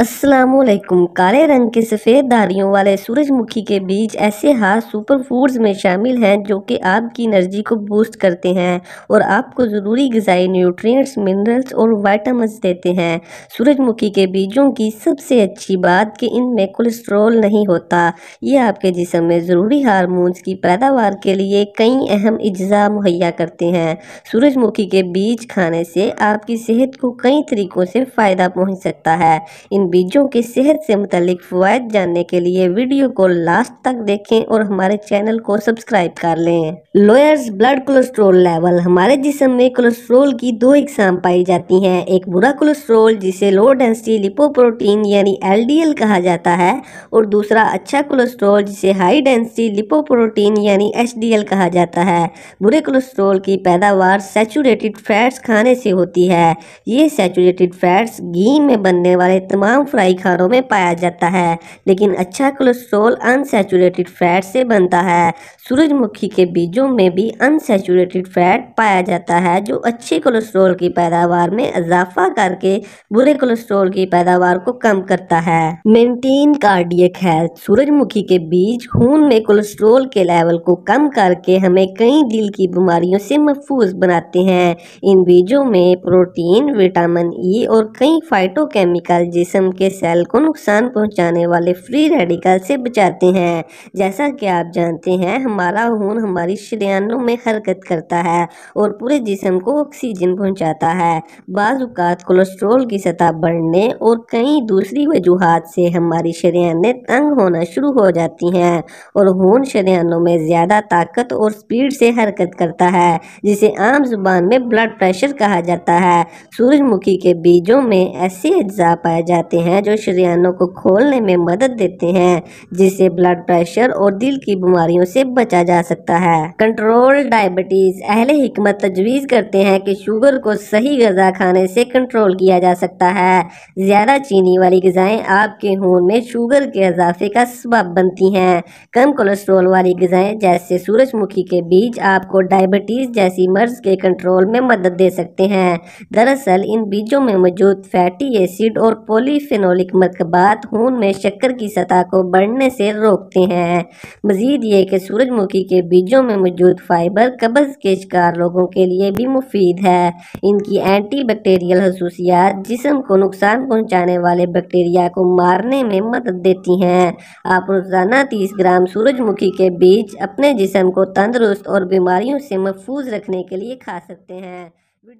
असलकुम काले रंग के सफ़ेद धारियों वाले सूरजमुखी के बीज ऐसे हाथ सुपर फूड्स में शामिल हैं जो कि आपकी एनर्जी को बूस्ट करते हैं और आपको ज़रूरी गज़ाई न्यूट्रिएंट्स मिनरल्स और वाइटामस देते हैं सूरजमुखी के बीजों की सबसे अच्छी बात कि इनमें कोलेस्ट्रॉल नहीं होता ये आपके जिसम में ज़रूरी हारमोन्स की पैदावार के लिए कई अहम अज्जा मुहैया करते हैं सूरजमुखी के बीज खाने से आपकी सेहत को कई तरीक़ों से फ़ायदा पहुँच सकता है इन बीजों की सेहत से मुतलिक फ़वाद जानने के लिए वीडियो को लास्ट तक देखें और हमारे चैनल को सब्सक्राइब कर लें लोयर्स ब्लड कोलेस्ट्रोल लेवल हमारे जिसम में कोलेस्ट्रोल की दो इकसाम पाई जाती हैं एक बुरा कोलेस्ट्रोल जिसे लो डेंसिटी लिपोप्रोटीन यानी एल कहा जाता है और दूसरा अच्छा कोलेस्ट्रोल जिसे हाई डेंसिटी लिपोप्रोटीन यानी एच कहा जाता है बुरे कोलेस्ट्रोल की पैदावार सेचूरेटेड फैट्स खाने से होती है ये सेचूरेटेड फैट्स घी में बनने वाले तमाम आम फ्राई खानों में पाया जाता है लेकिन अच्छा कोलेस्ट्रोल अनसेचुरेटेड फैट से बनता है सूरजमुखी के बीजों में भी अनसेचुरेटेड फैट पाया जाता है जो अच्छे कोलेस्ट्रोल की पैदावार में इजाफा करके बुरे कोलेस्ट्रोल की पैदावार को कम करता है मेंटेन कार्डियक हेल्थ सूरजमुखी के बीज खून में कोलेस्ट्रोल के लेवल को कम करके हमें कई दिल की बीमारियों से महफूज बनाते हैं इन बीजों में प्रोटीन विटामिन ई और कई फाइटोकेमिकल जिसम उनके सेल को नुकसान पहुंचाने वाले फ्री रेडिकल से बचाते हैं जैसा कि आप जानते हैं हमारा खून हमारी श्रेयाणु में हरकत करता है और पूरे जिसम को ऑक्सीजन पहुंचाता है बाज़ात कोलेस्ट्रोल की सतह बढ़ने और कई दूसरी वजूहत से हमारी शरियाने तंग होना शुरू हो जाती हैं और खून शरियानों में ज़्यादा ताकत और स्पीड से हरकत करता है जिसे आम जुबान में ब्लड प्रेशर कहा जाता है सूरजमुखी के बीजों में ऐसे अज्जा पाए जाते होते हैं जो शरीरों को खोलने में मदद देते हैं जिससे ब्लड प्रेशर और दिल की बीमारियों से बचा जा सकता है कंट्रोल डायबिटीज अहले हिकमत तजवीज़ करते हैं कि शुगर को सही गजा खाने से कंट्रोल किया जा सकता है ज़्यादा चीनी वाली गजाएं आपके खून में शुगर के इजाफे का सबब बनती हैं कम कोलेस्ट्रोल वाली गजाएं जैसे सूरजमुखी के बीज आपको डायबिटीज़ जैसी मर्ज के कंट्रोल में मदद दे सकते हैं दरअसल इन बीजों में मौजूद फैटी एसिड और पोली बिसफिनोलिक मरकबात खून में शक्कर की सतह को बढ़ने से रोकते हैं मज़ीद ये कि सूरजमुखी के बीजों में मौजूद फाइबर कब्ज़ के शिकार लोगों के लिए भी मुफीद है इनकी एंटी बैक्टीरियल खसूसियात जिसम को नुकसान पहुँचाने वाले बैक्टीरिया को मारने में मदद देती हैं आप रोज़ाना तीस ग्राम सूरजमुखी के बीज अपने जिसम को तंदरुस्त और बीमारियों से महफूज रखने के लिए खा सकते हैं